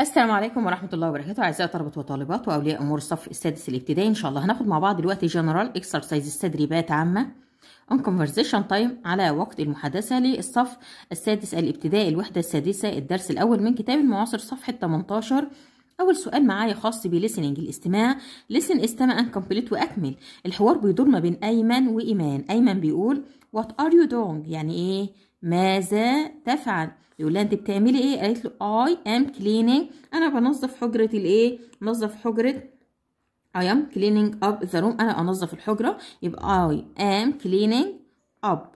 السلام عليكم ورحمه الله وبركاته اعزائي طلبه وطالبات واولياء امور الصف السادس الابتدائي ان شاء الله هناخد مع بعض دلوقتي جنرال اكسرسايز تدريبات عامه اون كونفرزيشن تايم على وقت المحادثه للصف السادس الابتدائي الوحده السادسه الدرس الاول من كتاب المعاصر صفحه 18 أول سؤال معايا خاص بليسننج الاستماع لسن استمع أن كومبليت وأكمل الحوار بيدور ما بين أيمن وإيمان أيمن بيقول وات ار يو دونج يعني إيه ماذا تفعل يقول لها انت بتعملي ايه قالت له اي ام كليننج انا بنظف حجره الايه بنظف حجره اي ام كليننج اب ذا روم انا انظف الحجره يبقى اي ام كليننج اب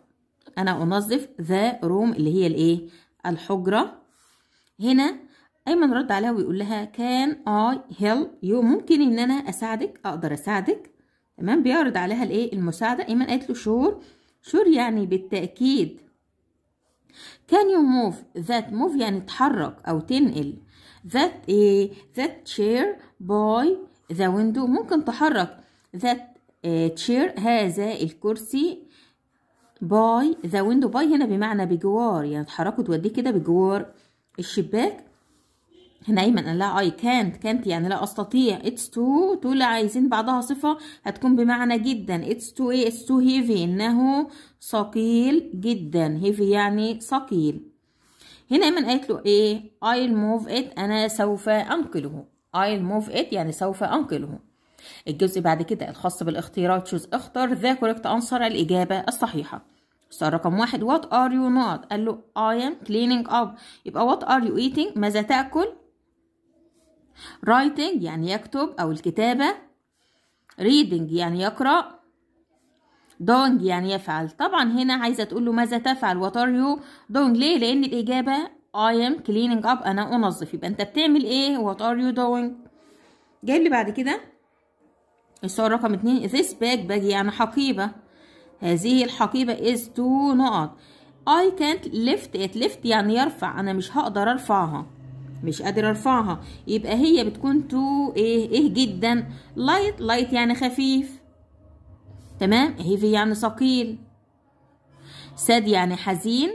انا انظف ذا روم اللي هي الايه الحجره هنا ايمن رد عليها ويقول لها كان اي هيل يو ممكن ان انا اساعدك اقدر اساعدك تمام بيعرض عليها الايه المساعده ايمن قالت له شور شور يعني بالتاكيد Can you move that move يعني تحرك أو تنقل that a that chair by the window ممكن تحرك that eh, chair هذا الكرسي by the window by هنا بمعنى بجوار يعني تحركه توديه كده بجوار الشباك هنا ايمن قال لها اي كانت كانت يعني لا استطيع اتس تو تو عايزين بعدها صفه هتكون بمعنى جدا اتس تو ايه اتس تو هيفي انه ثقيل جدا هيفي يعني ثقيل هنا ايمن قالت آية له ايه ايل موف ات انا سوف انقله ايل موف ات يعني سوف انقله الجزء بعد كده الخاص بالاختيارات شوز اختر ذا كوركت انصر الاجابه الصحيحه السؤال رقم واحد وات ار يو نوت قال له اي ام cleaning اب يبقى وات ار يو ايتينج ماذا تأكل writing يعني يكتب أو الكتابة reading يعني يقرأ doing يعني يفعل طبعا هنا عايزة تقول له ماذا تفعل what are you doing ليه لأن الإجابة I am cleaning up أنا أنظف يبقى أنت بتعمل إيه what are you doing جايب لي بعد كده السؤال رقم اتنين this bag bag يعني حقيبة هذه الحقيبة is two نقط I can't lift it lift يعني يرفع أنا مش هقدر أرفعها مش قادر ارفعها يبقى هي بتكون تو ايه ايه جدا لايت لايت يعني خفيف تمام هيفي يعني ثقيل ساد يعني حزين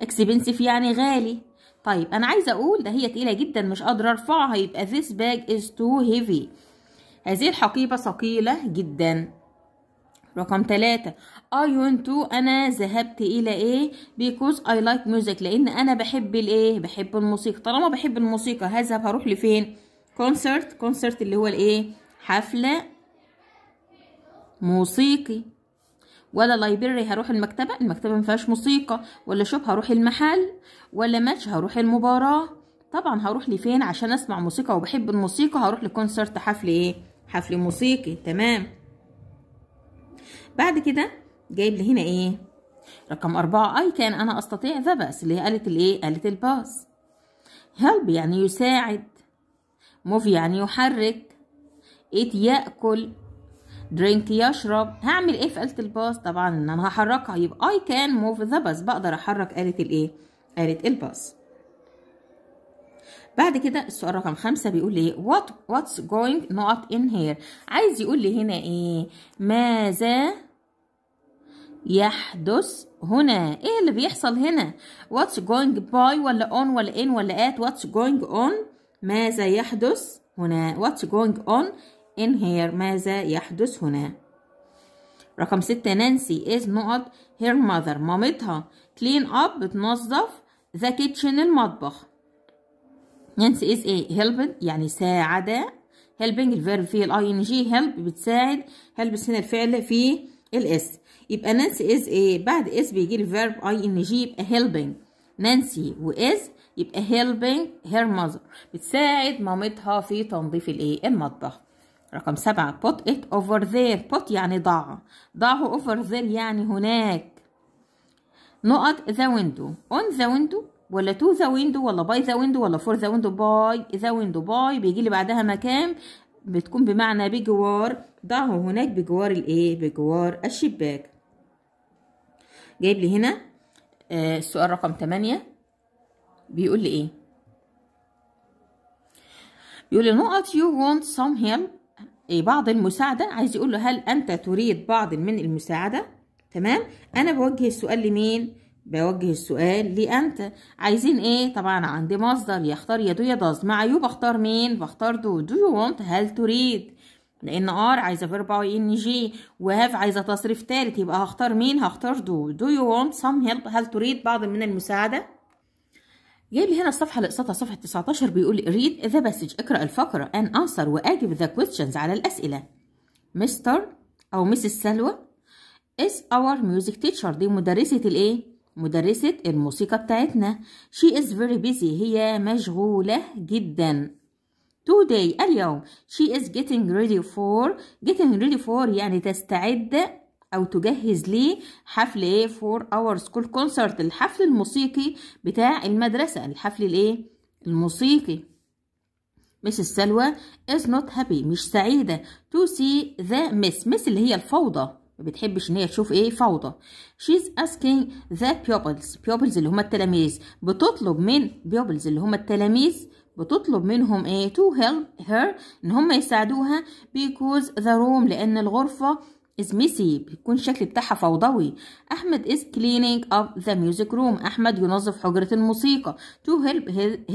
اكسبنسيف يعني غالي طيب انا عايزه اقول ده هي تقيله جدا مش قادره ارفعها يبقى this bag is too heavy هذه الحقيبه ثقيله جدا رقم ثلاثة I want to أنا ذهبت إلى إيه because I like music لأن أنا بحب الإيه بحب الموسيقى طالما بحب الموسيقى هذهب هروح لفين كونسرت كونسرت اللي هو الإيه حفلة موسيقي ولا library هروح المكتبة المكتبة ما فيهاش موسيقى ولا شوب هروح المحل ولا ماتش هروح المباراة طبعا هروح لفين عشان اسمع موسيقى وبحب الموسيقى هروح لكونسرت حفل ايه حفل موسيقي تمام بعد كده جايب لي هنا ايه رقم أربعة اي كان انا استطيع ذا بس اللي هي آلة الايه آلة الباس هيلب يعني يساعد موف يعني يحرك ايت ياكل درينك يشرب هعمل ايه في آلة الباس طبعا ان انا هحركها يبقى اي كان موف ذا بس بقدر احرك آلة الايه آلة الباس بعد كده السؤال رقم خمسة بيقول لي what what's going not in here عايز يقول لي هنا ايه ماذا يحدث هنا ايه اللي بيحصل هنا واتس جوينج باي ولا اون ولا ان ولا ات واتس جوينج اون ماذا يحدث هنا واتس جوينج اون ان هير ماذا يحدث هنا رقم ستة نانسي از نقط هير ماذر مامتها كلين اب بتنظف ذا كيتشن المطبخ نانسي از ايه helped يعني ساعده هيلبنج الفيرب فيه الاي ان جي هيلب بتساعد هيلبس هنا الفعل فيه الاس يبقى نانسي از ايه بعد اس بيجي لي فيرب اي ان جي يبقى هيلبنج نانسي واز يبقى هيلبنج هير ماذر بتساعد مامتها في تنظيف الايه المطبخ رقم سبعة put it over there put يعني ضع ضعه over there يعني هناك نقط the window on the window ولا to the window ولا by the window ولا for the window by the window by بيجي لي بعدها مكان بتكون بمعنى بجوار ضعه هناك بجوار الايه بجوار الشباك جايب لي هنا آه، السؤال رقم 8 بيقول لي ايه بيقول لي نقط يو وونت سام هيم إيه بعض المساعدة عايز يقول له هل أنت تريد بعض من المساعدة تمام أنا بوجه السؤال لمين بوجه السؤال ليه انت عايزين ايه طبعا عندي مصدر يختار يا دو يا داز مع يو بختار مين بختار دو دو يو وانت هل تريد لان ار عايزه فيرب اي ان جي وهاف عايزه تصريف تالت يبقى هختار مين هختار دو دو يو وانت سم هيلب هل تريد بعض من المساعده جايب لي هنا الصفحه اللي قصتها صفحه 19 بيقول لي ريد ذا باسج اقرا الفقره ان انسر واجب ذا كويستشنز على الاسئله مستر او مسز سلوى از اور ميوزك تيتشر دي مدرسه الايه مدرسة الموسيقى بتاعتنا she is very busy هي مشغولة جدا today اليوم she is getting ready for getting ready for يعني تستعد أو تجهز لي حفل ايه for our school concert الحفل الموسيقي بتاع المدرسة الحفل الايه الموسيقي مس السلوى is not happy مش سعيدة to see the miss miss اللي هي الفوضى ما بتحبش ان هي تشوف ايه فوضى she's asking the pupils pupils اللي هم التلاميذ بتطلب من pupils اللي هم التلاميذ بتطلب منهم ايه to help her ان هم يساعدوها because the room لان الغرفة is messy بيكون الشكل بتاعها فوضوي احمد is cleaning up the music room احمد ينظف حجرة الموسيقى to help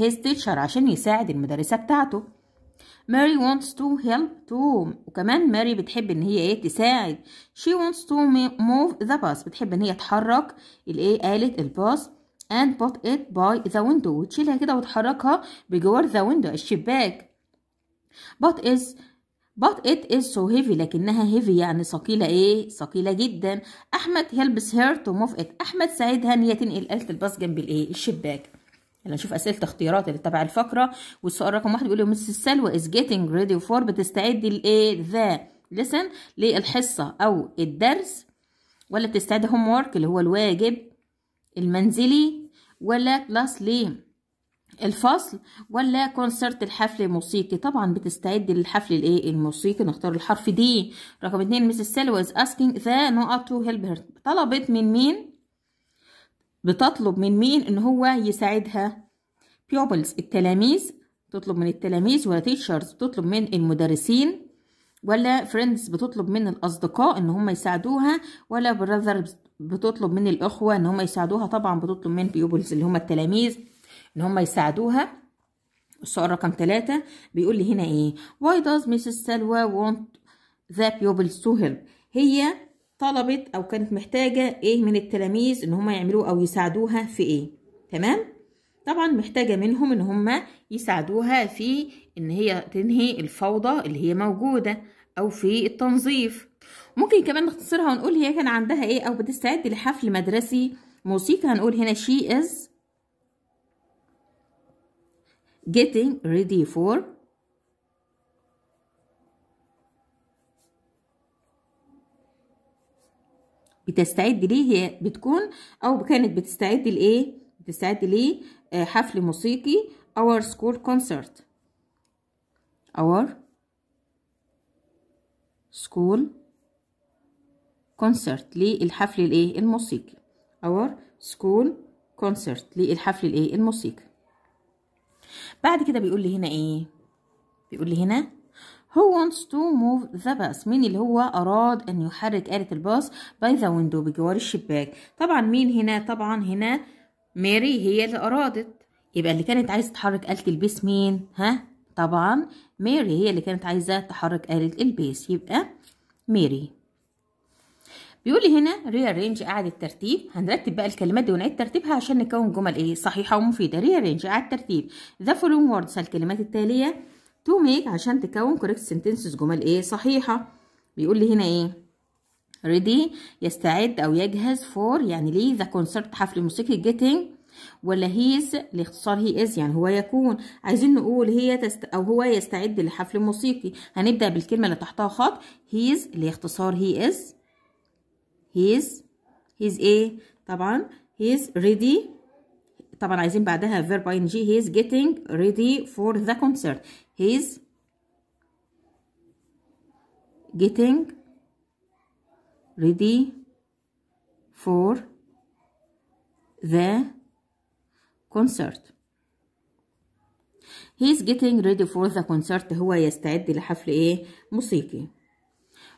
his teacher عشان يساعد المدرسة بتاعته ماري wants to help to وكمان ماري بتحب ان هي ايه تساعد she wants to move the bus بتحب ان هي تحرك الايه آلة الباص and put it by the window وتشيلها كده وتحركها بجوار the window الشباك but is but it is so heavy لكنها heavy يعني ثقيلة ايه ثقيلة جدا احمد helps her to move it احمد ساعدها ان هي تنقل آلة الباص جنب الايه الشباك يلا يعني نشوف اسئله اختيارات اللي تبع الفقره والسؤال رقم واحد بيقول لي مس سلوى از جيتنج ريدي فور بتستعد لايه ذا لسن للحصه او الدرس ولا بتستعد هوم وورك اللي هو الواجب المنزلي ولا كلاس ليه الفصل ولا كونسرت الحفل الموسيقي طبعا بتستعد للحفل الايه الموسيقي نختار الحرف دي رقم اتنين مسز سلوى از اسكينج ذا نقط تو هيلب طلبت من مين بتطلب من مين ان هو يساعدها pupils التلاميذ تطلب من التلاميذ ولا تيشرز بتطلب من المدرسين ولا friends بتطلب من الاصدقاء ان هم يساعدوها ولا brothers بتطلب من الاخوه ان هم يساعدوها طبعا بتطلب من pupils اللي هم التلاميذ ان هم يساعدوها السؤال رقم ثلاثة بيقول لي هنا ايه why does Mrs. Salwa want the pupils to help هي طلبت او كانت محتاجه ايه من التلاميذ ان هم يعملوا او يساعدوها في ايه تمام طبعا محتاجه منهم ان هم يساعدوها في ان هي تنهي الفوضى اللي هي موجوده او في التنظيف ممكن كمان نختصرها ونقول هي كان عندها ايه او بتستعد لحفل مدرسي موسيقى هنقول هنا she is getting ready for بتستعد ليه هي بتكون او كانت بتستعد لايه بتستعد ليه آه، حفل موسيقي اور سكول كونسرت اور سكول كونسرت للحفل الايه الموسيقي اور سكول كونسرت للحفل الايه الموسيقي بعد كده بيقول لي هنا ايه بيقول لي هنا Who wants to move the bus مين اللي هو أراد أن يحرك آلة الباص by the window بجوار الشباك طبعا مين هنا طبعا هنا ماري هي اللي أرادت يبقى اللي كانت عايزة تحرك آلة البيس مين ها طبعا ماري هي اللي كانت عايزة تحرك آلة البيس يبقى ماري بيقول لي هنا rearrange قاعد الترتيب هنرتب بقى الكلمات دي ونعيد ترتيبها عشان نكون جمل ايه صحيحه ومفيده rearrange قاعد الترتيب the following words الكلمات التاليه تو ميك عشان تكون كوريكت سنتنسز جمل ايه صحيحه بيقول لي هنا ايه ريدي يستعد او يجهز فور يعني ليه ذا كونسرت حفل موسيقي جيتنج ولا هيز لاختصار هي از يعني هو يكون عايزين نقول هي تست او هو يستعد لحفل موسيقي هنبدا بالكلمه اللي تحتها خط هيز لاختصار هي از هيز هيز ايه طبعا هيز ريدي طبعا عايزين بعدها فيرب ان جي هيز جيتنج ريدي فور ذا كونسرت he's getting ready for the concert he's getting ready for the concert هو يستعد لحفل ايه موسيقي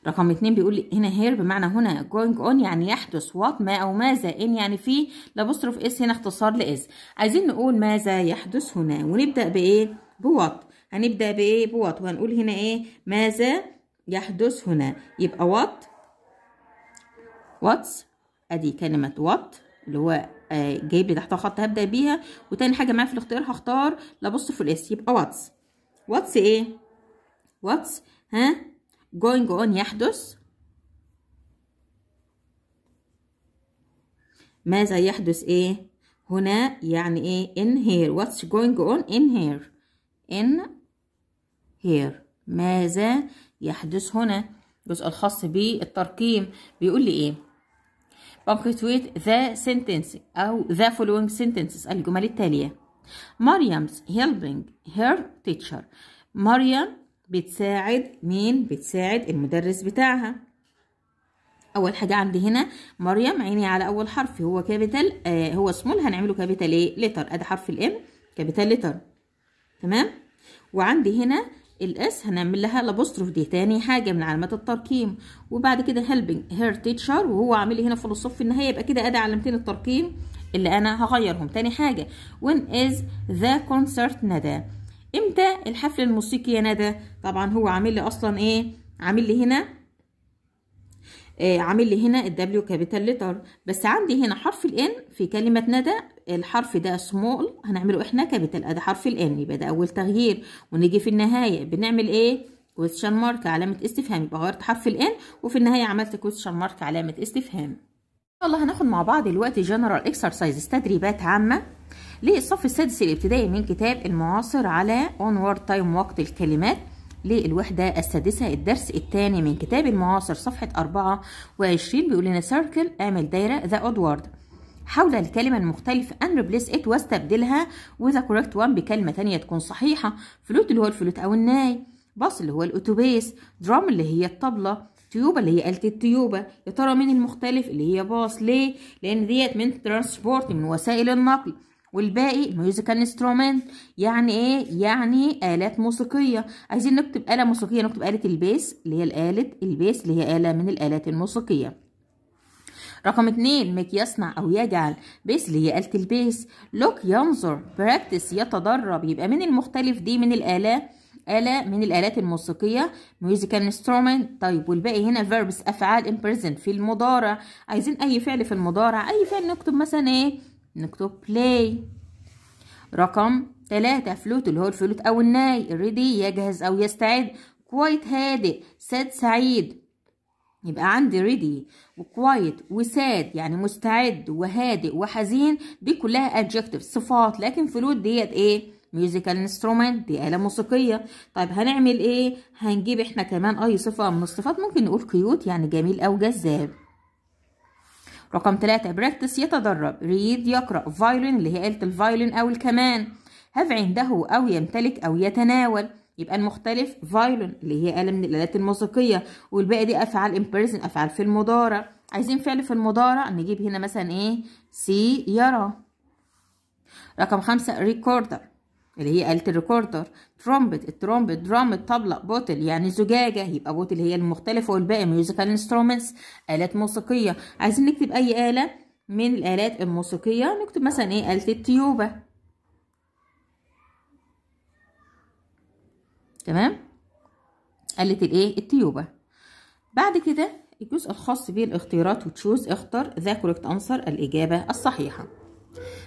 رقم اتنين بيقول هنا هير بمعنى هنا going on يعني يحدث what ما او ماذا ان يعني في لابوستروف اس هنا اختصار لاز عايزين نقول ماذا يحدث هنا ونبدا بايه بوات هنبدأ بإيه بوات وهنقول هنا إيه ماذا يحدث هنا يبقى وات واتس أدي كلمة وات اللي هو آه، جايب لي تحتها خط هبدأ بيها وتاني حاجة معايا في الاختيار هختار لابص في الاس يبقى واتس واتس إيه واتس ها جوينج اون يحدث ماذا يحدث ايه هنا يعني ايه in here what's going on in here in هير ماذا يحدث هنا الجزء الخاص بالترقيم بيقول لي ايه punctuate the sentence أو the following sentences الجمل التالية مريم's helping her teacher مريم بتساعد مين بتساعد المدرس بتاعها أول حاجة عندي هنا مريم عيني على أول حرف هو كابيتال آه هو سمول هنعمله كابيتال ايه لتر أدي حرف الام كابيتال لتر تمام وعندي هنا الاس هنعمل لها لابوستروف دي تاني حاجه من علامات الترقيم وبعد كده هيلبنج هير تيتشر وهو عامل لي هنا في الصف النهايه يبقى كده ادي علامتين الترقيم اللي انا هغيرهم تاني حاجه وين از ذا كونسرت ندى امتى الحفل الموسيقي يا ندى طبعا هو عامل لي اصلا ايه عامل لي هنا آه عامل لي هنا الدبليو كابيتال ليتر بس عندي هنا حرف الان في كلمه ندى الحرف ده سمول هنعمله احنا كابيتال ادي حرف الان يبقى ده اول تغيير ونيجي في النهايه بنعمل ايه كويستشن مارك علامه استفهام يبقى غيرت حرف الان وفي النهايه عملت كويستشن مارك علامه استفهام ان شاء الله هناخد مع بعض دلوقتي جنرال اكسرسايزز تدريبات عامه للصف السادس الابتدائي من كتاب المعاصر على اون وورد تايم وقت الكلمات للوحدة السادسة الدرس الثاني من كتاب المعاصر صفحة 24 بيقول لنا circle اعمل دايرة ذا outward حول الكلمة المختلفة and replace it واستبدلها with a correct one بكلمة تانية تكون صحيحة فلوت اللي هو الفلوت أو الناي باص اللي هو الأتوبيس درام اللي هي الطبلة تيوبا اللي هي آلة التيوبة يا ترى مين المختلف اللي هي باص ليه؟ لأن ديت من ترانسبورت من وسائل النقل والباقي ميوزيكال انسترومنت يعني ايه يعني آلات موسيقية عايزين نكتب آلة موسيقية نكتب آلة البيس اللي هي الآلة البيس اللي هي آلة من الآلات الموسيقية رقم اتنين ميك يصنع أو يجعل بيس اللي هي آلة البيس لوك ينظر براكتس يتدرب يبقى من المختلف دي من الآلة آلة من الآلات الموسيقية ميوزيكال انسترومنت طيب والباقي هنا فيربس أفعال in present في المضارع عايزين أي فعل في المضارع أي فعل نكتب مثلا إيه نكتب play رقم ثلاثة فلوت اللي هو الفلوت أو الناي ريدي يجهز أو يستعد كويت هادئ ساد سعيد يبقى عندي ريدي وكوايت وساد يعني مستعد وهادئ وحزين دي كلها adjectives صفات لكن فلوت ديت ايه ميوزيكال انسترومنت دي آلة موسيقية طيب هنعمل ايه هنجيب احنا كمان اي صفة من الصفات ممكن نقول كيوت يعني جميل او جذاب رقم ثلاثة براكتس يتدرب ريد يقرأ فايولين اللي هي آلة الفايولين أو الكمان هاف عنده أو يمتلك أو يتناول يبقى المختلف فايولين اللي هي آلة من الآلات الموسيقية والباقي دي أفعال imprison أفعال في المضارع عايزين فعل في المضارع نجيب هنا مثلا إيه سي يرى رقم خمسة ريكوردر اللي هي آلة الريكوردر ترومبت الترومبت درام الطبلة بوتل يعني زجاجة يبقى بوتل هي المختلفة والباقي ميوزيكال انسترومنتس آلات موسيقية عايزين نكتب أي آلة من الآلات الموسيقية نكتب مثلا إيه آلة التيوبة تمام آلة الإيه التيوبة بعد كده الجزء الخاص بالاختيارات وتشوز اختر ذا كوريكت انسر الإجابة الصحيحة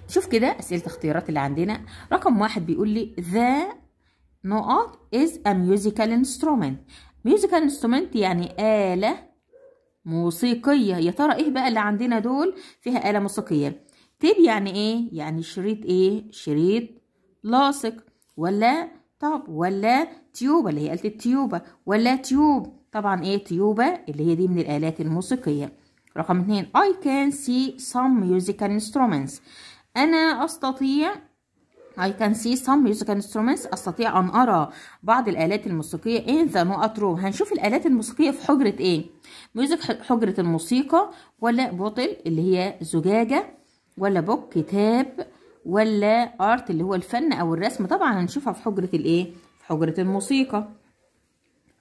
شوف كده اسئله اختيارات اللي عندنا رقم واحد بيقول لي ذا نقط is a musical instrument musical instrument يعني آلة موسيقية يا ترى ايه بقى اللي عندنا دول فيها آلة موسيقية تيب يعني ايه يعني شريط ايه شريط لاصق ولا طب ولا تيوبة اللي هي آلة التيوبة ولا تيوب طبعا ايه تيوبة اللي هي دي من الآلات الموسيقية رقم اتنين I can see some musical instruments أنا أستطيع I can see some musical instruments أستطيع أن أرى بعض الآلات الموسيقية in the not room هنشوف الآلات الموسيقية في حجرة إيه ميوزك حجرة الموسيقى ولا بوتل اللي هي زجاجة ولا بوك كتاب ولا ارت اللي هو الفن او الرسم طبعا هنشوفها في حجره الايه في حجره الموسيقى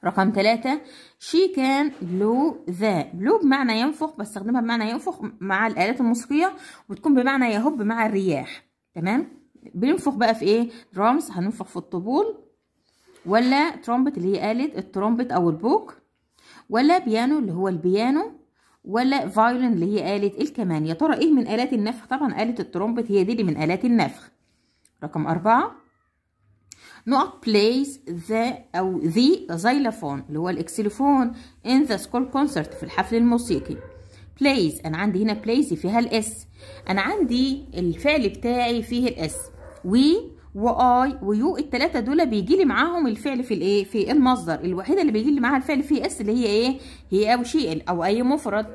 رقم ثلاثة she can blow the blow بمعنى ينفخ بستخدمها بمعنى ينفخ مع الآلات الموسيقية وتكون بمعنى يهب مع الرياح تمام بننفخ بقى في ايه درامز هننفخ في الطبول ولا ترومبت اللي هي آلة الترومبت أو البوك ولا بيانو اللي هو البيانو ولا فايولين اللي هي آلة الكمان يا ترى ايه من آلات النفخ طبعا آلة الترومبت هي دي اللي من آلات النفخ رقم أربعة نقط plays the أو the xylophone اللي هو الإكسيلفون in the school concert في الحفل الموسيقي plays أنا عندي هنا plays فيها الإس أنا عندي الفعل بتاعي فيه الإس وي واي ويو التلاتة دول بيجي لي معاهم الفعل في الايه في المصدر الوحيده اللي بيجي لي معاها الفعل في اس اللي هي ايه هي او شيء او اي مفرد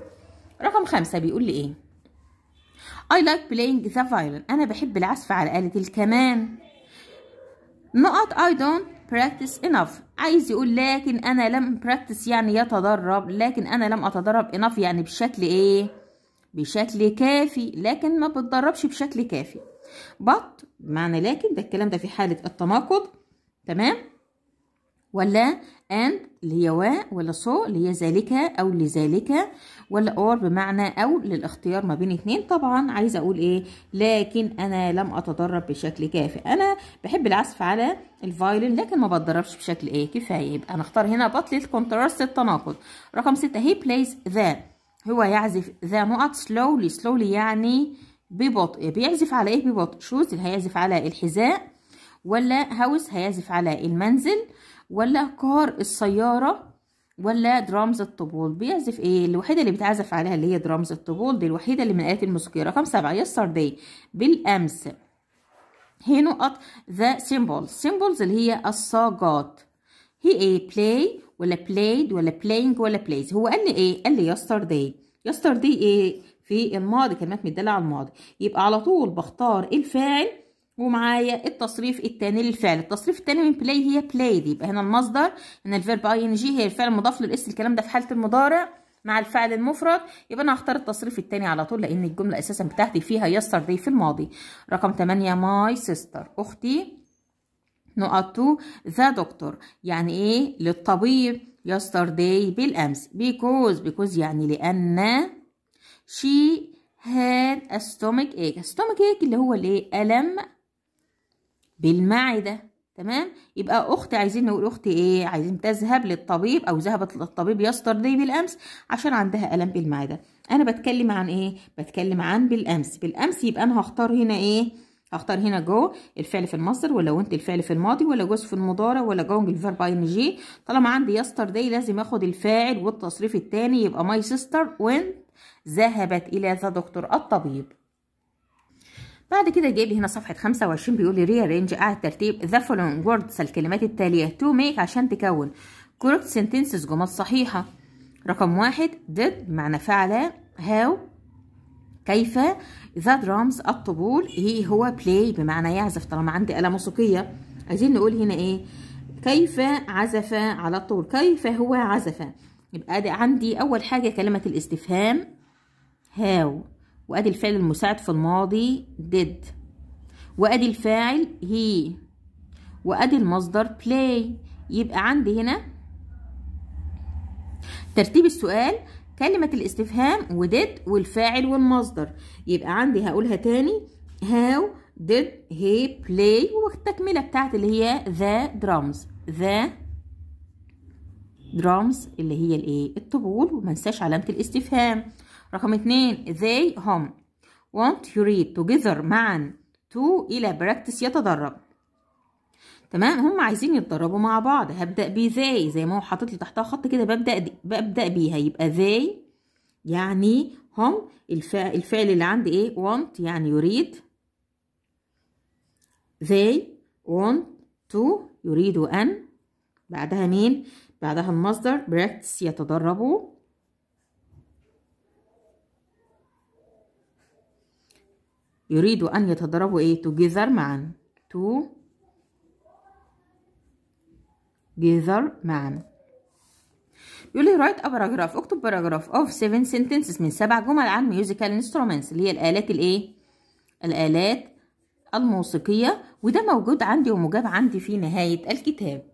رقم خمسة بيقول لي ايه I like playing the violin انا بحب العزف على آلة الكمان نقط I don't practice enough عايز يقول لكن أنا لم practice يعني يتدرب لكن أنا لم أتدرب enough يعني بشكل إيه؟ بشكل كافي لكن ما بتدربش بشكل كافي but معنى لكن ده الكلام ده في حالة التناقض تمام؟ ولا and اللي هي و ولا so اللي هي ذلك أو لذلك ولا اور بمعنى او للاختيار ما بين اتنين طبعا عايزه اقول ايه لكن انا لم اتدرب بشكل كافي انا بحب العزف على الفايولين لكن ما بتدربش بشكل ايه كفايه يبقى نختار هنا بطل كونتراست التناقض رقم ستة هي بلايز ذا هو يعزف ذا نقط سلولي سلولي يعني ببطء بيعزف على ايه ببطء شوز اللي هيعزف على الحذاء ولا هاوس هيعزف على المنزل ولا كار السياره ولا درامز الطبول بيعزف ايه الوحيده اللي بيتعزف عليها اللي هي درامز الطبول دي الوحيده اللي من الآيات الموسيقيه رقم سبعة دي بالامس هي نقط ذا سيمبولز سيمبولز اللي هي الصاجات هي ايه بلاي ولا بلايد ولا بلاينج ولا بلايز هو قال لي ايه قال لي يسر دي ايه في الماضي كلمات مداله على الماضي يبقى على طول بختار الفاعل ومعايا التصريف الثاني للفعل التصريف الثاني من بلاي هي بلايد يبقى هنا المصدر ان الفيرب اي ان جي هي الفعل المضاف للاس الكلام ده في حاله المضارع مع الفعل المفرد يبقى انا هختار التصريف الثاني على طول لان الجمله اساسا بتاعتي فيها يسترداي في الماضي رقم 8 ماي سيستر اختي نقط 2 ذا دكتور يعني ايه للطبيب يسترداي بالامس بيكوز بيكوز يعني لان شي هاد a ايك ache ايك اللي هو الايه الم بالمعدة تمام يبقى اخت عايزين نقول اختي ايه عايزين تذهب للطبيب او ذهبت للطبيب يستر دي بالامس عشان عندها الم بالمعده انا بتكلم عن ايه بتكلم عن بالامس بالامس يبقى انا هختار هنا ايه هختار هنا جو الفعل في المصدر ولا وانت الفعل في الماضي ولا جوز في المضارع ولا جونج الفيرب ان جي طالما عندي يستر دي لازم اخد الفاعل والتصريف الثاني يبقى ماي سيستر وين ذهبت الى ذا دكتور الطبيب بعد كده جايب هنا صفحه 25 بيقول لي ريارينج على الترتيب ذا فولوينج ووردز الكلمات التاليه تو ميك عشان تكون كوركت سنتنسز جمل صحيحه رقم واحد did معنى فعل هاو كيف ذا درامز الطبول هي هو بلاي بمعنى يعزف طالما عندي آلة موسيقية عايزين نقول هنا ايه كيف عزف على الطبول كيف هو عزف يبقى عندي اول حاجة كلمة الاستفهام هاو وادي الفعل المساعد في الماضي did وادي الفاعل هي وادي المصدر play يبقى عندي هنا ترتيب السؤال كلمة الاستفهام وديد والفاعل والمصدر يبقى عندي هقولها تاني هاو did he play والتكملة بتاعت اللي هي the drums the drums اللي هي الايه الطبول ومنساش علامة الاستفهام رقم اتنين they هم want يريد together معا to إلى براكتس يتدرب تمام هم عايزين يتدربوا مع بعض هبدأ ب they زي ما هو حاطط لي تحتها خط كده ببدأ دي. ببدأ بيها يبقى they يعني هم الفعل, الفعل اللي عندي ايه want يعني يريد they want to يريدوا أن بعدها مين بعدها المصدر practice يتدربوا يريدوا أن يتضربوا إيه together معا together معا يقول لي a paragraph اكتب paragraph of seven sentences من سبع جمل عن musical instruments اللي هي الآلات الإيه الآلات الموسيقية وده موجود عندي ومجاب عندي في نهاية الكتاب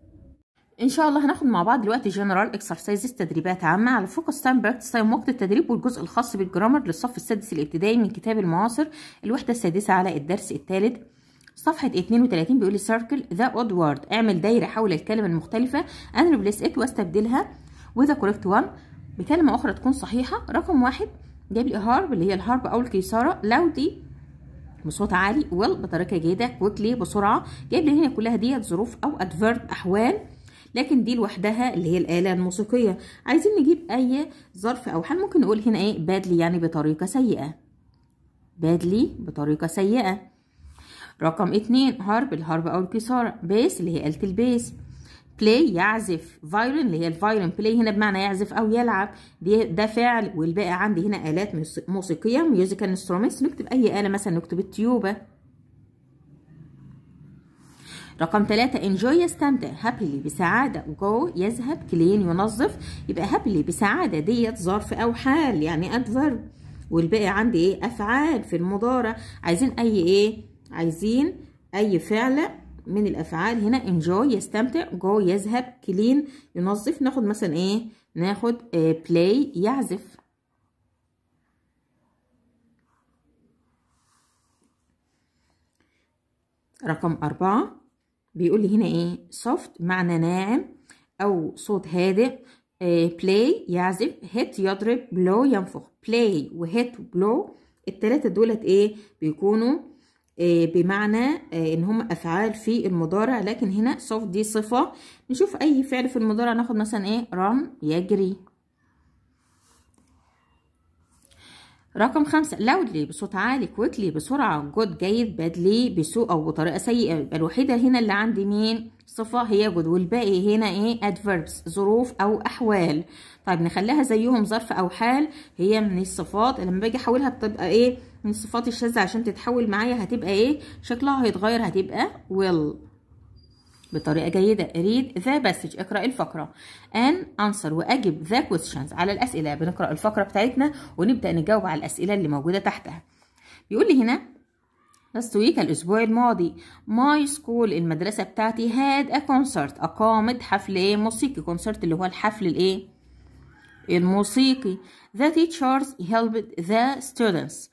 ان شاء الله هناخد مع بعض دلوقتي جنرال اكسرسايزز تدريبات عامه على فوكس تايم براكتس تايم وقت التدريب والجزء الخاص بالجرامر للصف السادس الابتدائي من كتاب المعاصر الوحده السادسه على الدرس الثالث صفحة 32 بيقول لي circle the odd word اعمل دايرة حول الكلمة المختلفة and replace it واستبدلها with the correct one بكلمة أخرى تكون صحيحة رقم واحد جايب لي هارب اللي هي الهارب أو الكيسارة لودي بصوت عالي will بطريقة جيدة quickly بسرعة جايب لي هنا كلها ديت ظروف أو adverb أحوال لكن دي لوحدها اللي هي الاله الموسيقيه عايزين نجيب اي ظرف او حال ممكن نقول هنا ايه بادلي يعني بطريقه سيئه بادلي بطريقه سيئه رقم اتنين هارب الهارب او الكسارة بيس اللي هي آلة البيس بلاي يعزف فايرن اللي هي الفايرن بلاي هنا بمعنى يعزف او يلعب دي ده فعل والباقي عندي هنا آلات موسيقية ميوزيكال انسترومنتس نكتب اي آلة مثلا نكتب التيوبة رقم ثلاثة enjoy يستمتع happily بسعادة go يذهب clean ينظف يبقى happily بسعادة ديت ظرف أو حال يعني أدفرب والباقي عندي إيه أفعال في المضارع عايزين أي إيه عايزين أي فعل من الأفعال هنا enjoy يستمتع go يذهب clean ينظف ناخد مثلا إيه ناخد إيه؟ play يعزف رقم أربعة بيقول لي هنا ايه soft معنى ناعم او صوت هادئ بلاي آه، يعزف هيت يضرب بلو ينفخ بلاي وهيت وبلو التلاتة دولت ايه بيكونوا آه، بمعنى آه، ان هم افعال في المضارع لكن هنا soft دي صفة نشوف اي فعل في المضارع ناخد مثلا ايه run يجري رقم خمسة لاودلي بصوت عالي كويكلي بسرعة جود جيد بادلي بسوء أو بطريقة سيئة يبقى الوحيدة هنا اللي عندي مين صفة هي جود والباقي هنا إيه adverbs ظروف أو أحوال طيب نخليها زيهم ظرف أو حال هي من الصفات لما باجي أحولها بتبقى إيه من الصفات الشاذة عشان تتحول معايا هتبقى إيه شكلها هيتغير هتبقى will بطريقة جيدة read the passage اقرأ الفقرة and answer وأجب the questions على الأسئلة بنقرأ الفقرة بتاعتنا ونبدأ نجاوب على الأسئلة اللي موجودة تحتها بيقول لي هنا last week الأسبوع الماضي my school المدرسة بتاعتي had a concert أقامت حفل إيه موسيقي concert اللي هو الحفل الإيه الموسيقي the teachers helped the students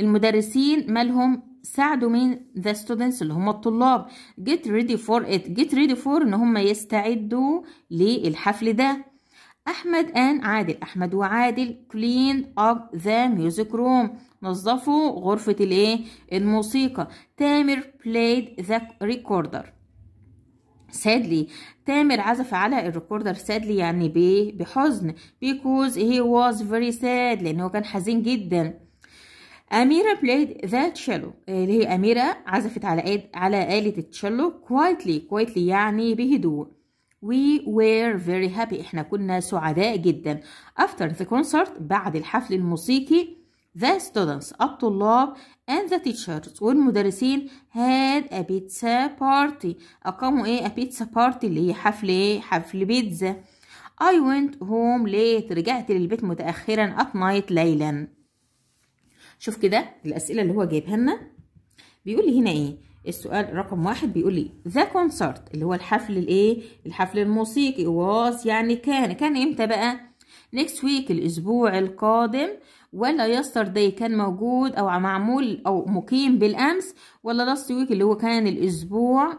المدرسين مالهم ساعدوا مين ذا students اللي هم الطلاب get ready for it get ready for ان هم يستعدوا للحفل ده احمد ان عادل احمد وعادل كلين up the music room نظفوا غرفة الايه الموسيقى تامر played the recorder sadly تامر عزف على الريكوردر sadly يعني بحزن because he was very sad لأنه كان حزين جداً أميرة played the cello اللي هي أميرة عزفت على على آلة التشيلو quietly quietly يعني بهدوء We were very happy احنا كنا سعداء جدا after the concert بعد الحفل الموسيقي the students الطلاب and the teachers والمدرسين had a pizza party أقاموا إيه a pizza party اللي هي حفل إيه حفل بيتزا I went home late رجعت للبيت متأخرا at night ليلا شوف كده الاسئله اللي هو جايبها لنا بيقول لي هنا ايه السؤال رقم واحد بيقول لي ذا كونسرت اللي هو الحفل الايه الحفل الموسيقي واز يعني كان كان امتى بقى نيكست ويك الاسبوع القادم ولا يستر داي كان موجود او معمول او مقيم بالامس ولا لاست ويك اللي هو كان الاسبوع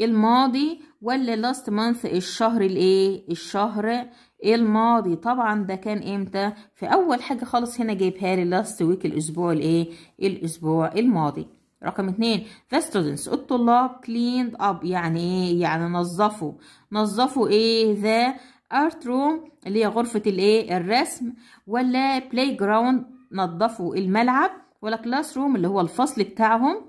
الماضي ولا لاست مانث الشهر الايه الشهر الماضي طبعا ده كان امتى في اول حاجه خالص هنا جايبها لي لاست ويك الاسبوع الايه الاسبوع الماضي رقم اتنين the students الطلاب cleaned up يعني ايه يعني نظفوا نظفوا ايه the art room اللي هي غرفه الايه الرسم ولا play ground نظفوا الملعب ولا كلاس روم اللي هو الفصل بتاعهم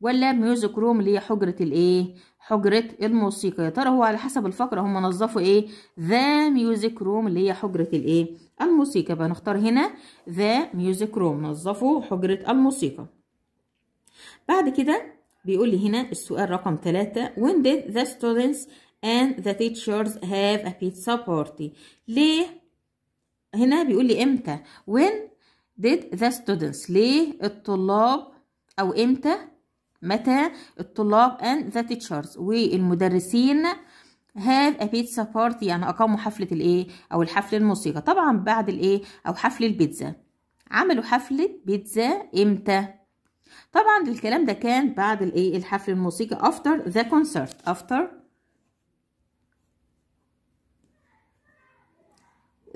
ولا ميوزك روم اللي هي حجره الايه حجرة الموسيقى يا ترى هو على حسب الفقرة هم نظفوا ايه ذا ميوزك روم اللي هي حجرة الايه الموسيقى يبقى نختار هنا ذا ميوزك روم نظفوا حجرة الموسيقى بعد كده بيقول لي هنا السؤال رقم ثلاثة when did the students and the teachers have a pizza party ليه هنا بيقول لي امتى when did the students ليه الطلاب او امتى متى الطلاب and the teachers والمدرسين هاف ا بيتزا بارتي يعني اقاموا حفله الايه او الحفل الموسيقى طبعا بعد الايه او حفل البيتزا عملوا حفله بيتزا امتى طبعا الكلام ده كان بعد الايه الحفل الموسيقى after the concert after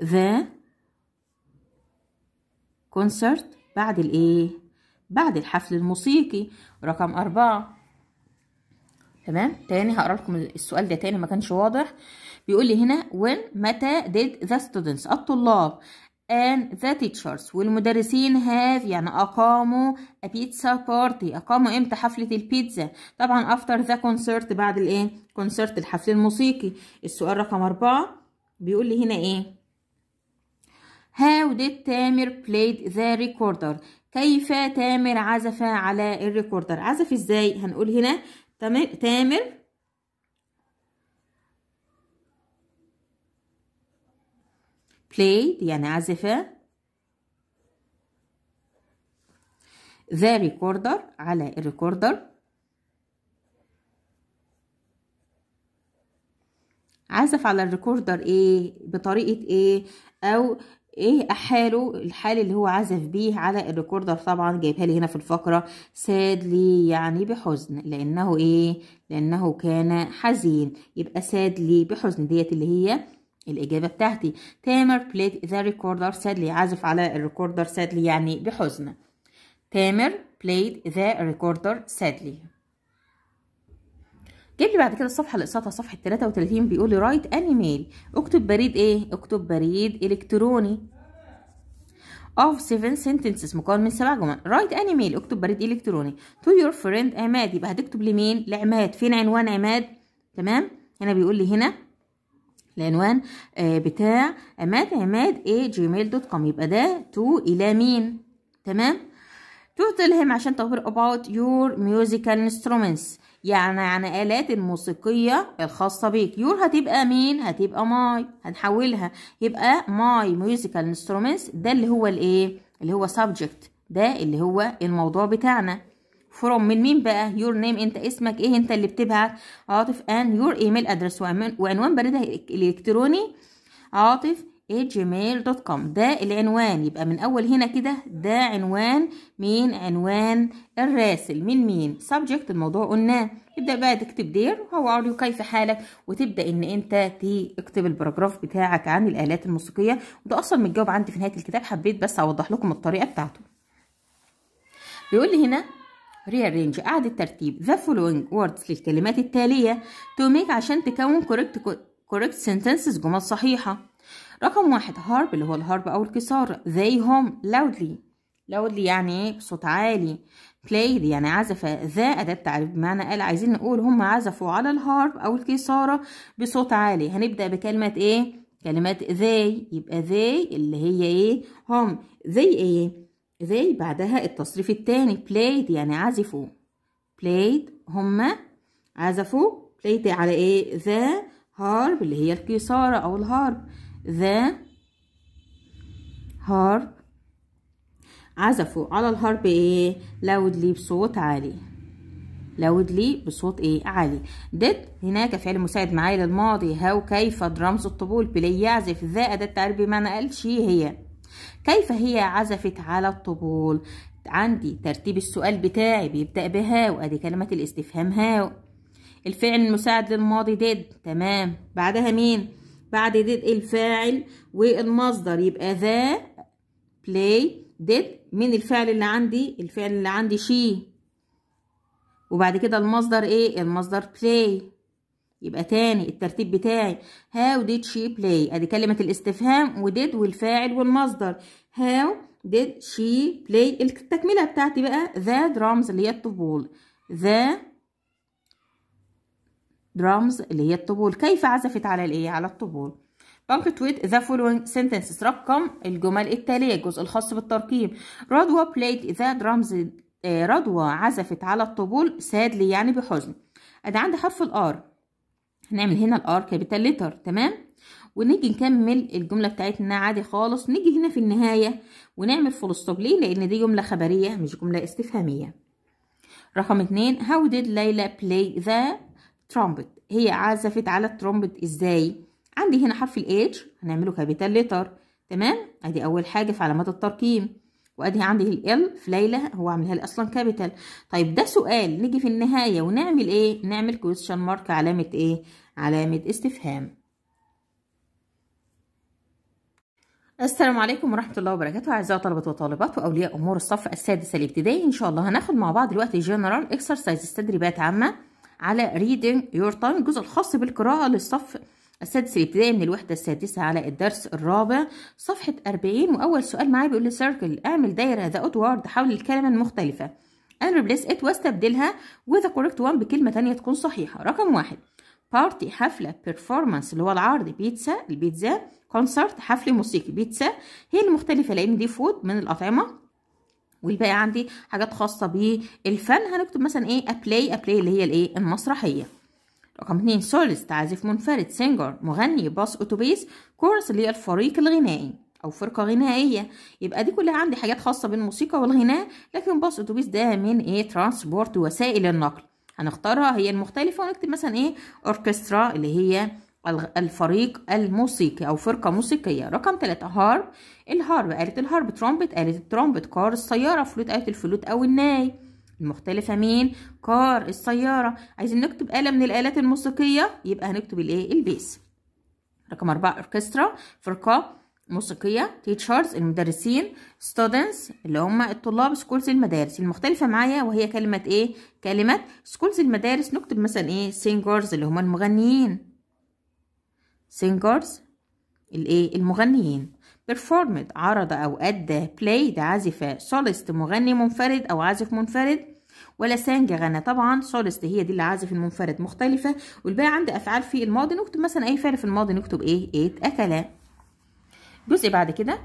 the concert بعد الايه بعد الحفل الموسيقي رقم أربعة تمام تاني هقرا لكم السؤال ده تاني ما كانش واضح بيقول لي هنا when متى did the students الطلاب and the teachers والمدرسين have يعني أقاموا a pizza party أقاموا إمتى حفلة البيتزا طبعا after the concert بعد الإيه؟ كونسرت الحفل الموسيقي السؤال رقم أربعة بيقول لي هنا إيه How did تامر played the recorder كيف تامر عزف على الريكوردر عزف ازاي هنقول هنا تامر played يعني عزف ذا ريكوردر على الريكوردر عزف على الريكوردر ايه بطريقة ايه او ايه حاله الحال اللي هو عزف بيه على الريكوردر طبعا جايبها لي هنا في الفقره ساد لي يعني بحزن لانه ايه لانه كان حزين يبقى ساد لي بحزن ديت اللي هي الإجابة بتاعتي تامر بليت ذا ريكوردر ساد لي عزف على الريكوردر ساد لي يعني بحزن تامر بلايد ذا ريكوردر لي جيب لي بعد كده الصفحه اللي قصادها صفحه 33 بيقول لي رايت اني ميل اكتب بريد ايه اكتب بريد الكتروني of seven sentences مكون من سبع جمل رايت اني ميل اكتب بريد الكتروني تو يور فريند عماد يبقى هتكتب لمين لعماد فين عنوان عماد تمام هنا بيقول لي هنا العنوان آه، بتاع عماد عماد ايه جيميل دوت كوم يبقى ده تو الى مين تمام توتل عشان تخبر about your musical instruments يعني عن آلات الموسيقية الخاصة بيك يور هتبقى مين هتبقى ماي هنحولها يبقى ماي musical instruments ده اللي هو الايه اللي هو subject ده اللي هو الموضوع بتاعنا فروم من مين بقى يور نيم انت اسمك ايه انت اللي بتبعت عاطف ان يور ايميل ادرس وعنوان بريدك الالكتروني عاطف gmail.com ده العنوان يبقى من اول هنا كده ده عنوان مين عنوان الراسل من مين subject الموضوع قلناه تبدا بقى تكتب دير هو اوريو كيف حالك وتبدا ان انت تكتب البراجراف بتاعك عن الالات الموسيقيه وده اصلا متجاوب عندي في نهايه الكتاب حبيت بس اوضح لكم الطريقه بتاعته بيقول لي هنا ريارينج اعاده ترتيب the following words للكلمات التاليه to make عشان تكون correct correct sentences جمل صحيحه رقم واحد هارب اللي هو الهارب أو الكسار they هم loudly loudly يعني ايه بصوت عالي played يعني عزف ذا أداة تعريف بمعنى قال عايزين نقول هم عزفوا على الهارب أو الكسارة بصوت عالي هنبدأ بكلمة ايه كلمات they يبقى they اللي هي ايه هم they ايه they بعدها التصريف التاني played يعني عزفوا played هم عزفوا played على ايه ذا هارب اللي هي الكسارة أو الهارب the harp عزفوا على الهارب ايه loudly بصوت عالي loudly بصوت ايه عالي did هناك فعل مساعد معايا للماضي how كيف درامز الطبول بلاي يعزف ذا أداة تعريف بمعنى قال شي هي كيف هي عزفت على الطبول عندي ترتيب السؤال بتاعي بيبدأ بهاو ادي كلمة الاستفهام هاو الفعل المساعد للماضي did تمام بعدها مين بعد ديد الفاعل والمصدر يبقى ذا play did من الفعل اللي عندي الفعل اللي عندي she وبعد كده المصدر ايه المصدر play يبقى تاني الترتيب بتاعي how did she play ادي كلمة الاستفهام وديد والفاعل والمصدر how did she play التكملة بتاعتي بقى the drums اللي هي الطبول ذا درامز اللي هي الطبول كيف عزفت على الايه على الطبول punctuate with the following sentences رقم الجمل التالية الجزء الخاص بالترقيم رضوى played the drums آه، رضوى عزفت على الطبول سادلي يعني بحزن ادي عندي حرف الار هنعمل هنا الار كابيتال لتر تمام ونيجي نكمل الجملة بتاعتنا عادي خالص نيجي هنا في النهاية ونعمل فول ستوب ليه لان دي جملة خبرية مش جملة استفهامية رقم اتنين how did ليلى play the ترومبت هي عزفت على الترومبت ازاي عندي هنا حرف الاتش هنعمله كابيتال ليتر تمام ادي اول حاجه في علامات الترقيم وادي عندي ال في ليلى هو عاملها لي اصلا كابيتال طيب ده سؤال نيجي في النهايه ونعمل ايه نعمل كويشن مارك علامه ايه علامه استفهام السلام عليكم ورحمة الله وبركاته أعزائي طلبة وطالبات وأولياء أمور الصف السادس الابتدائي إن شاء الله هناخد مع بعض دلوقتي جنرال اكسرسايز تدريبات عامة على reading your time الجزء الخاص بالقراءه للصف السادس الابتدائي من الوحدة السادسة على الدرس الرابع صفحة 40 وأول سؤال معايا بيقول لي سيركل اعمل دايرة ذا أدوارد حول الكلمة المختلفة and replace it واستبدلها with the correct one بكلمة تانية تكون صحيحة رقم واحد بارتي حفلة performance اللي هو العرض بيتزا البيتزا كونسرت حفل موسيقي بيتزا هي المختلفة لأن دي فود من الأطعمة والباقي عندي حاجات خاصه بالفن هنكتب مثلا ايه ابلاي ابلاي اللي هي الايه المسرحيه رقم اتنين سولست عازف منفرد سينجر مغني باص اتوبيس كورس اللي هي الفريق الغنائي او فرقه غنائيه يبقى دي كلها عندي حاجات خاصه بالموسيقى والغناء لكن باص اتوبيس ده من ايه ترانسبورت وسائل النقل هنختارها هي المختلفه ونكتب مثلا ايه اوركسترا اللي هي الفريق الموسيقي او فرقه موسيقيه رقم تلاتة هارب الهارب آلة الهارب ترومبت آلة الترومبت كار السياره فلوت آلة الفلوت او الناي المختلفه مين كار السياره عايزين نكتب آلة من الآلات الموسيقيه يبقى هنكتب الايه البيس رقم أربعة اوركسترا فرقه موسيقيه تيتشرز المدرسين ستودنتس اللي هم الطلاب سكولز المدارس المختلفه معايا وهي كلمه ايه كلمه سكولز المدارس نكتب مثلا ايه سينجرز اللي هم المغنيين singers الايه المغنيين performed عرض او ادى played عازفة solist مغني منفرد او عازف منفرد ولا سانج غنى طبعا سولست هي دي اللي عازف المنفرد مختلفة والباقي عندي أفعال في الماضي نكتب مثلا أي فعل في الماضي نكتب إيه إيه أكل جزء بعد كده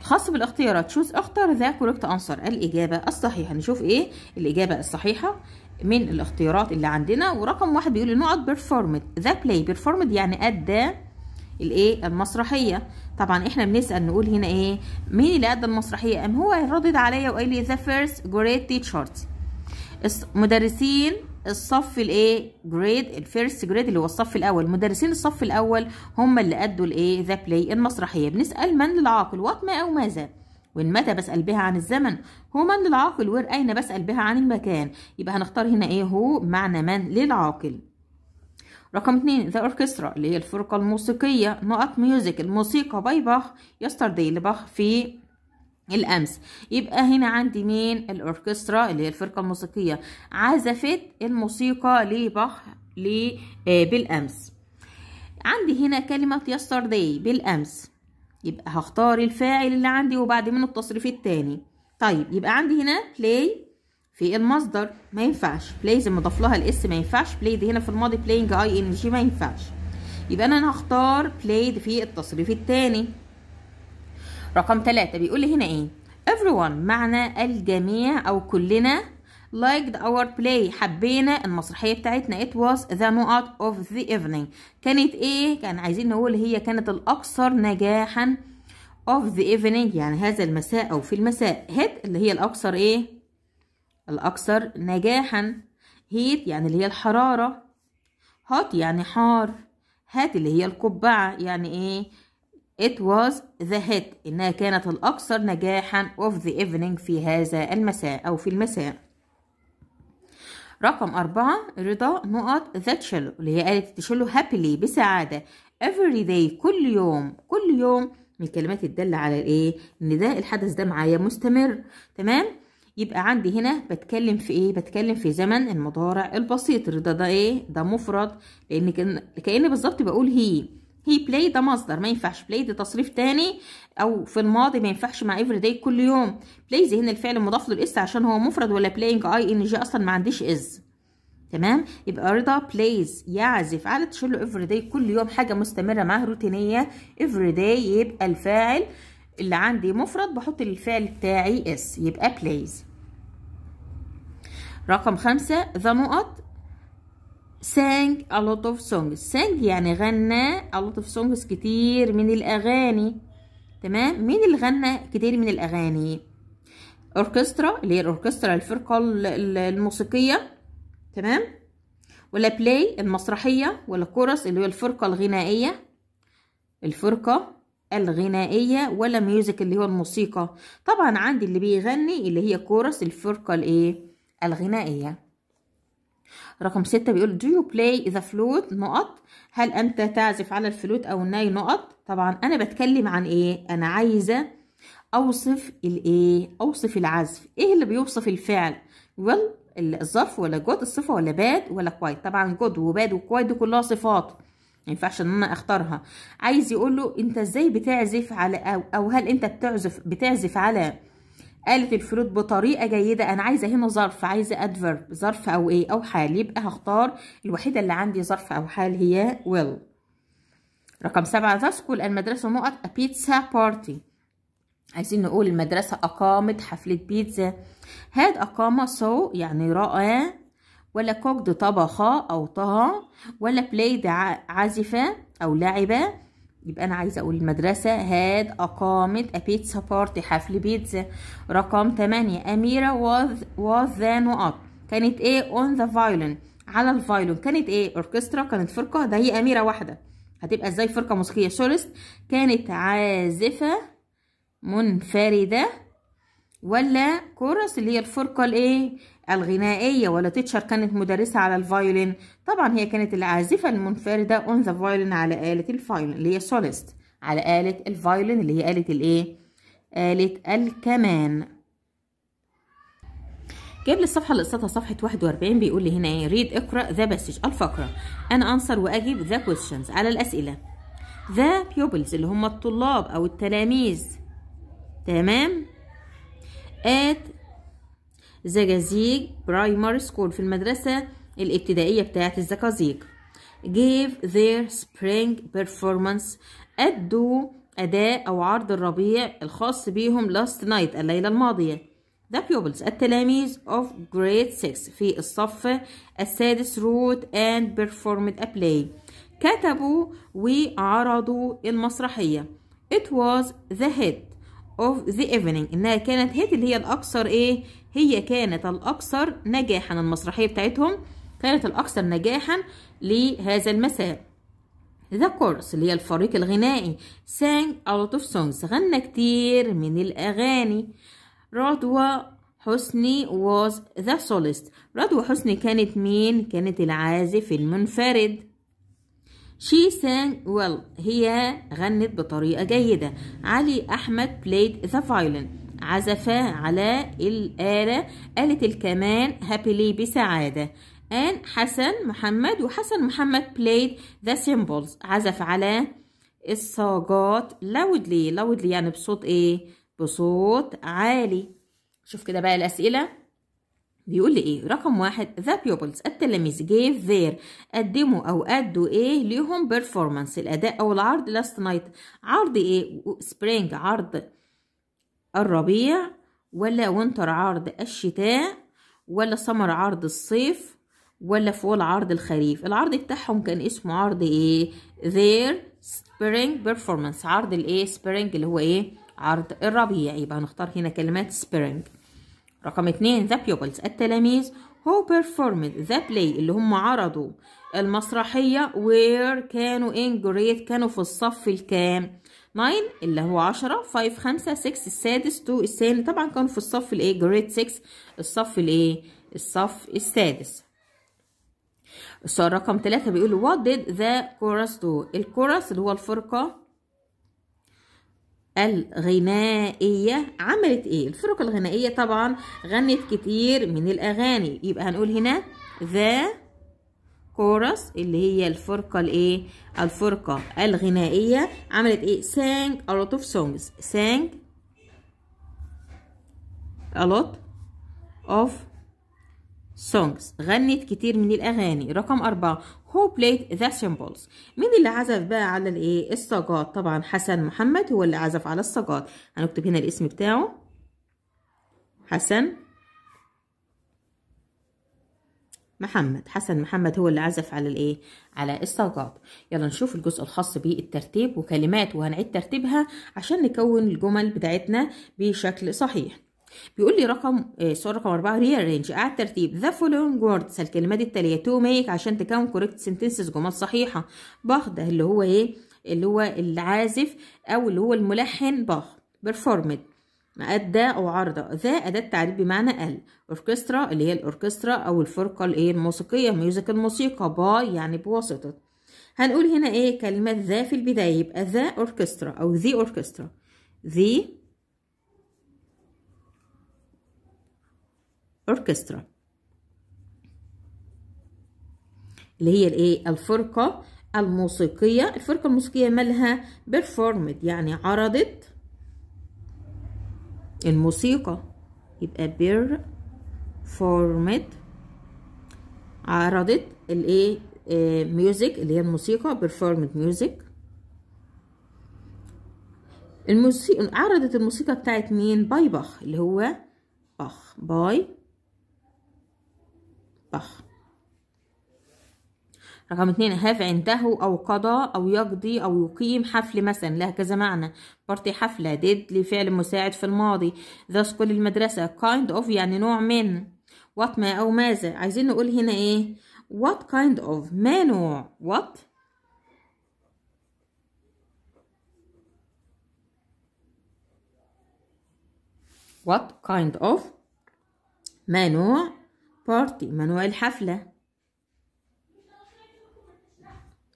الخاص بالاختيارات شوز اختر ذا كوركت انسر الإجابة الصحيحة نشوف إيه الإجابة الصحيحة من الاختيارات اللي عندنا ورقم واحد بيقول نقط بيرفورمد ذا بلاي بيرفورمد يعني أدى الايه المسرحيه طبعا احنا بنسال نقول هنا ايه مين اللي ادى المسرحيه قام هو ردد عليا وقال لي ذا فيرست جريد تيتشرز مدرسين الصف الايه جريد الفيرست جريد اللي هو الصف الاول مدرسين الصف الاول هم اللي ادوا الايه ذا بلاي المسرحيه بنسال من العاقل وات ما او ماذا وإن متى بسأل بها عن الزمن هو من للعاقل وير أين بسأل بها عن المكان يبقى هنختار هنا إيه هو معنى من للعاقل رقم اتنين ذا اوركسترا اللي هي الفرقة الموسيقية نقط ميوزك الموسيقى باي باخ يسترداي لباخ في الامس يبقى هنا عندي مين الاوركسترا اللي هي الفرقه الموسيقيه عزفت الموسيقى لباخ آه، بالامس عندي هنا كلمه يسترداي بالامس يبقى هختار الفاعل اللي عندي وبعد منه التصريف التاني طيب يبقى عندي هنا play في المصدر ما ينفعش play ما مضاف لها الاس ما ينفعش play دي هنا في الماضي playing اي ان جي ما ينفعش يبقى انا هختار played في التصريف الثاني رقم ثلاثة بيقول لي هنا ايه everyone معنى الجميع او كلنا liked our play حبينا المسرحيه بتاعتنا it was the نقط of the evening كانت ايه كان عايزين نقول هي كانت الاكثر نجاحا of the evening يعني هذا المساء او في المساء hit اللي هي الاكثر ايه الاكثر نجاحا heat يعني اللي هي الحراره hot يعني حار هات اللي هي القبعه يعني ايه It was the hit إنها كانت الأكثر نجاحا of the evening في هذا المساء أو في المساء رقم أربعة رضا نقط ذات شلو اللي هي قالت تشلو happily بسعادة every day كل يوم كل يوم من الكلمات الدالة على الإيه؟ إن ده الحدث ده معايا مستمر تمام؟ يبقى عندي هنا بتكلم في ايه بتكلم في زمن المضارع البسيط الرضا ده ايه ده مفرد لان كان كأن بالظبط بقول هي هي بلاي ده مصدر ما ينفعش بلاي ده تصريف تاني او في الماضي ما ينفعش مع افري داي كل يوم بلايز هنا الفعل المضاف للاس عشان هو مفرد ولا بلاينج اي ان جي اصلا ما عنديش از تمام يبقى رضا بلايز يعزف على تشيل له افري داي كل يوم حاجه مستمره معاه روتينيه افري داي يبقى الفاعل اللي عندي مفرد بحط الفعل بتاعي اس يبقى بلايز رقم خمسة ذا نقط sang a lot of songs sang يعني غنى a lot of songs كتير من الأغاني تمام مين اللي غنى كتير من الأغاني أوركسترا اللي هي الأوركسترا الفرقة الموسيقية تمام ولا بلاي المسرحية ولا كورس اللي هي الفرقة الغنائية الفرقة الغنائية ولا ميوزك اللي هو الموسيقى طبعا عندي اللي بيغني اللي هي كورس الفرقة الايه الغنائية رقم ستة بيقول do you play the flute نقط هل أنت تعزف على الفلوت أو الناي نقط طبعا أنا بتكلم عن إيه أنا عايزة أوصف الإيه أوصف العزف إيه اللي بيوصف الفعل well الظرف ولا جود الصفة ولا باد ولا كويت طبعا جود وباد وكويت دي كلها صفات ما ينفعش ان انا اختارها عايز يقول له انت ازاي بتعزف على او, أو هل انت بتعزف بتعزف على قالت الفروت بطريقه جيده انا عايزه هنا ظرف عايزه أدفر ظرف او ايه او حال يبقى هختار الوحيده اللي عندي ظرف او حال هي will رقم سبعة تذكر المدرسة نقط بيتزا بارتي عايزين نقول المدرسة أقامت حفلة بيتزا هاد أقام سو يعني رأى ولا كوكد طبخ أو طهى ولا بلايد عزف أو لعب يبقى انا عايزه اقول المدرسه هاد اقامت ابيتزا بارتي حفل بيتزا رقم 8 اميره واز واز ذان وات كانت ايه اون ذا violin على الفايلون كانت ايه اوركسترا كانت فرقه ده هي اميره واحده هتبقى ازاي فرقه موسيقيه سولست كانت عازفه منفرده ولا كورس اللي هي الفرقه الايه الغنائية ولا تيتشر كانت مدرسة على الفايولين طبعا هي كانت العازفة المنفردة اون ذا فايولين على آلة الفايولين اللي هي سوليست على آلة الفايولين اللي هي آلة الايه آلة الكمان جايب لي الصفحه اللي قصتها صفحه 41 بيقول لي هنا ايه ريد اقرا ذا باسج الفقره انا انصر واجيب ذا كويستشنز على الاسئله ذا بيوبلز اللي هم الطلاب او التلاميذ تمام ات زجازيج برايمر سكول في المدرسة الابتدائية بتاعة الزكازيج gave their spring performance أدوا أداء أو عرض الربيع الخاص بيهم last night الليلة الماضية the pupils التلاميذ of grade 6 في الصف السادس wrote and performed a play كتبوا وعرضوا المسرحية it was the hit of the evening إنها كانت hit اللي هي الأكثر إيه هي كانت الأكثر نجاحا المسرحية بتاعتهم كانت الأكثر نجاحا لهذا المساء ذا كورس اللي هي الفريق الغنائي sang a lot of songs غنى كتير من الأغاني رضوى حسني was the solist رضوى حسني كانت مين؟ كانت العازف المنفرد She sang well هي غنت بطريقة جيدة علي أحمد played the violin عزف على الآلة آلة الكمان هابيلي بسعادة آن حسن محمد وحسن محمد played the سيمبلز عزف على الصاجات loudly loudly يعني بصوت ايه بصوت عالي شوف كده بقى الأسئلة بيقول لي ايه رقم واحد ذا pupils التلاميذ gave their قدموا او ادوا ايه ليهم performance الاداء او العرض last night عرض ايه spring عرض الربيع ولا وينتر عرض الشتاء ولا سمر عرض الصيف ولا فول عرض الخريف العرض بتاعهم كان اسمه عرض ايه their spring performance عرض الايه spring اللي هو ايه عرض الربيع يبقى هنختار هنا كلمات spring رقم اتنين the pupils التلاميذ who performed the play اللي هم عرضوا المسرحية where كانوا in grade كانوا في الصف الكام 9 اللي هو 10 5 5 6 السادس 2 الثالث طبعا كانوا في الصف الايه جريد 6 الصف الايه الصف السادس السؤال رقم 3 بيقول وات did ذا chorus do الكورس اللي هو الفرقه الغنائية عملت ايه الفرقه الغنائية طبعا غنت كتير من الاغاني يبقى هنقول هنا ذا كورس اللي هي الفرقة الايه الفرقة الغنائية عملت ايه sang a lot of songs sang a lot of songs غنت كتير من الأغاني رقم أربعة who played the symbols مين اللي عزف بقى على الايه الصاجات طبعا حسن محمد هو اللي عزف على الصاجات هنكتب هنا الاسم بتاعه حسن محمد حسن محمد هو اللي عزف على الايه على الصاجات يلا نشوف الجزء الخاص بالترتيب وكلمات وهنعيد ترتيبها عشان نكون الجمل بتاعتنا بشكل صحيح بيقول لي رقم آه، سؤال رقم 4 ريارينج اعد ترتيب ذا فولوينج ووردز الكلمات التاليه تو ميك عشان تكون كوريكت سنتنسز جمل صحيحه باخ ده اللي هو ايه اللي هو العازف او اللي هو الملحن باخ بيرفورمد مأدة أو عرضة ذا أداة تعريف بمعنى ال أوركسترا اللي هي الأوركسترا أو الفرقة الإيه الموسيقية ميوزك الموسيقى باي يعني بواسطة هنقول هنا إيه كلمة ذا في البداية يبقى ذا أوركسترا أو ذي أوركسترا ذي أوركسترا اللي هي الإيه الفرقة الموسيقية الفرقة الموسيقية مالها performed يعني عرضت الموسيقى يبقى بير فورمت عرضت الايه ميوزك اللي هي الموسيقى بيرفورمد ميوزك الموسيقى عرضت الموسيقى بتاعت مين باي باخ اللي هو باخ باي باخ رقم اتنين هاف عنده أو قضى أو يقضي أو يقيم حفل مثلا لها كذا معنى بارتي حفلة ديد لفعل مساعد في الماضي ذا سكول المدرسة kind of يعني نوع من what ما أو ماذا عايزين نقول هنا إيه what kind of ما نوع what what kind of ما نوع بارتي ما نوع الحفلة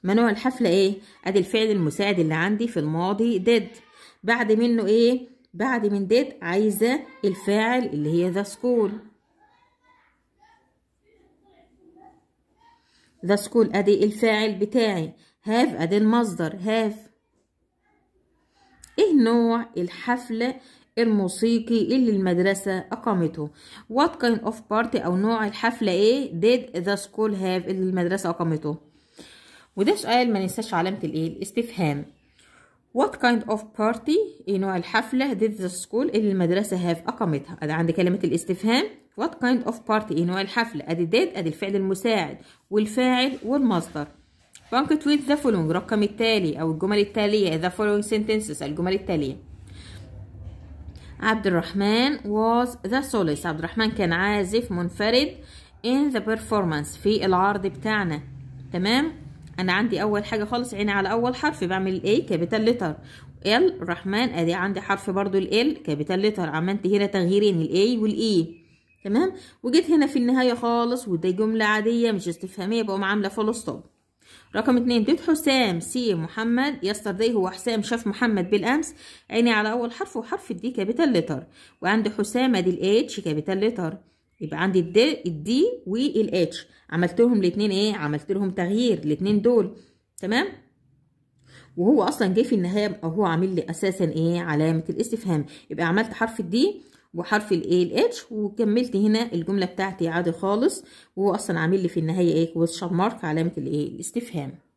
نوع الحفلة ايه ادي الفعل المساعد اللي عندي في الماضي did بعد منه ايه بعد من did عايزة الفاعل اللي هي ذا سكول ذا سكول ادي الفاعل بتاعي هاف ادي المصدر هاف ايه نوع الحفلة الموسيقي اللي المدرسة أقامته What kind of party أو نوع الحفلة إيه did the school have اللي المدرسة أقامته وده سؤال ما ننساش علامة الايه الاستفهام What kind of party ايه نوع الحفلة did the school اللي المدرسة هاف أقامتها أدي عند كلمة الاستفهام What kind of party ايه نوع الحفلة أدي did أدي الفعل المساعد والفاعل والمصدر Banquet with the following رقم التالي أو الجمل التالية the following sentences الجمل التالية عبد الرحمن was the soloist عبد الرحمن كان عازف منفرد in the performance في العرض بتاعنا تمام انا عندي اول حاجه خالص عيني على اول حرف بعمل الاي كابيتال لتر ال رحمن ادي عندي حرف برضو ال كابيتال لتر عملت هنا تغييرين الاي والاي e. تمام وجيت هنا في النهايه خالص ودي جمله عاديه مش استفهاميه بقوم عامله فول ستوب رقم اتنين ديت حسام سي محمد دي هو حسام شاف محمد بالامس عيني على اول حرف وحرف الدي كابيتال لتر وعند حسام ادي الاتش كابيتال لتر يبقى عندي الدي الدي والاتش عملت لهم الاثنين ايه عملت لهم تغيير الاثنين دول تمام وهو اصلا جه في النهايه هو عامل لي اساسا ايه علامه الاستفهام يبقى عملت حرف الدي وحرف الايه الاتش وكملت هنا الجمله بتاعتي عادي خالص وهو اصلا عامل لي في النهايه ايه كويستشن مارك علامه الايه الاستفهام